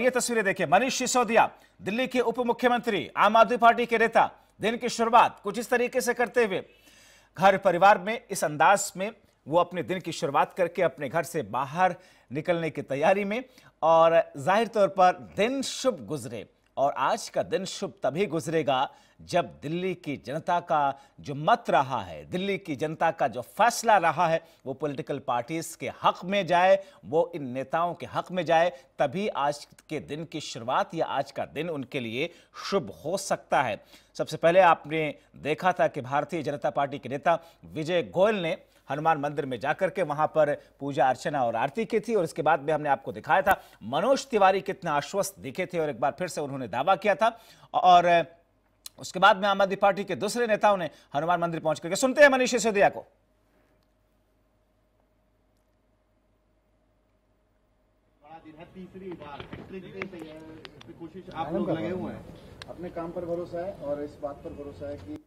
ये तस्वीरें देखिए मनीष सिसोदिया दिल्ली के उप मुख्यमंत्री आम आदमी पार्टी के नेता दिन की शुरुआत कुछ इस तरीके से करते हुए घर परिवार में इस अंदाज में वो अपने दिन की शुरुआत करके अपने घर से बाहर निकलने की तैयारी में और जाहिर तौर पर दिन शुभ गुजरे और आज का दिन शुभ तभी गुजरेगा जब दिल्ली की जनता का जो मत रहा है दिल्ली की जनता का जो फैसला रहा है वो पॉलिटिकल पार्टीज के हक में जाए वो इन नेताओं के हक में जाए तभी आज के दिन की शुरुआत या आज का दिन उनके लिए शुभ हो सकता है सबसे पहले आपने देखा था कि भारतीय जनता पार्टी के नेता विजय गोयल ने हनुमान मंदिर में जाकर के वहां पर पूजा अर्चना और आरती की थी और इसके बाद में हमने आपको दिखाया था मनोज तिवारी कितने आश्वस्त दिखे थे और एक बार फिर से उन्होंने दावा किया था और उसके बाद में आम आदमी पार्टी के दूसरे नेताओं ने हनुमान मंदिर पहुंच करके सुनते हैं मनीष सिसोदिया को तीसरी बार कोशिश आप लोग लगे हुए हैं अपने काम पर भरोसा है और इस बात पर भरोसा है कि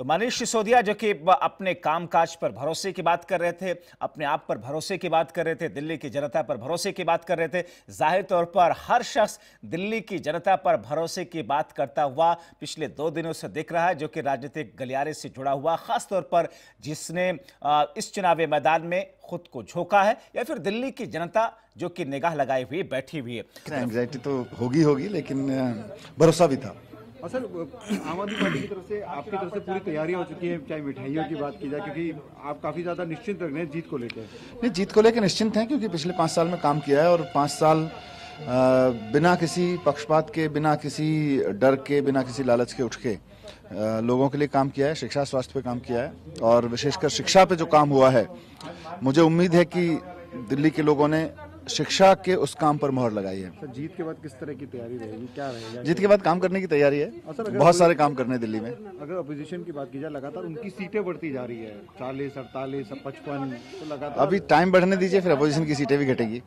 तो मनीष सिसोदिया जो कि अपने कामकाज पर भरोसे की बात कर रहे थे अपने आप पर भरोसे की बात कर रहे थे दिल्ली की जनता पर भरोसे की बात कर रहे थे जाहिर तौर पर हर शख्स दिल्ली की जनता पर भरोसे की बात करता हुआ पिछले दो दिनों से दिख रहा है जो कि राजनीतिक गलियारे से जुड़ा हुआ खासतौर पर जिसने इस चुनावी मैदान में खुद को झोंका है या फिर दिल्ली की जनता जो कि निगाह लगाई हुई बैठी हुई है एंग्जाइटी तो होगी होगी लेकिन भरोसा भी था और सर आम आदमी पार्टी की तरफ से आपकी तरफ से पूरी तैयारियां हो चुकी है चाहे मिठाइयों की बात की जाए क्योंकि आप काफी ज्यादा निश्चिंत रख रहे हैं जीत को लेकर नहीं जीत को लेकर निश्चिंत हैं क्योंकि पिछले पाँच साल में काम किया है और पाँच साल बिना किसी पक्षपात के बिना किसी डर के बिना किसी लालच के उठ के लोगों के लिए काम किया है शिक्षा स्वास्थ्य पे काम किया है और विशेषकर शिक्षा पे जो काम हुआ है मुझे उम्मीद है कि दिल्ली के लोगों ने शिक्षा के उस काम पर मोहर लगाई है जीत के बाद किस तरह की तैयारी रहेगी क्या रहेगा जीत के बाद काम करने की तैयारी है बहुत सारे काम करने दिल्ली में अगर अपोजिशन की बात की जाए लगातार उनकी सीटें बढ़ती जा रही है चालीस अड़तालीस पचपन तो लगातार अभी टाइम बढ़ने दीजिए फिर अपोजिशन की सीटें भी घटेगी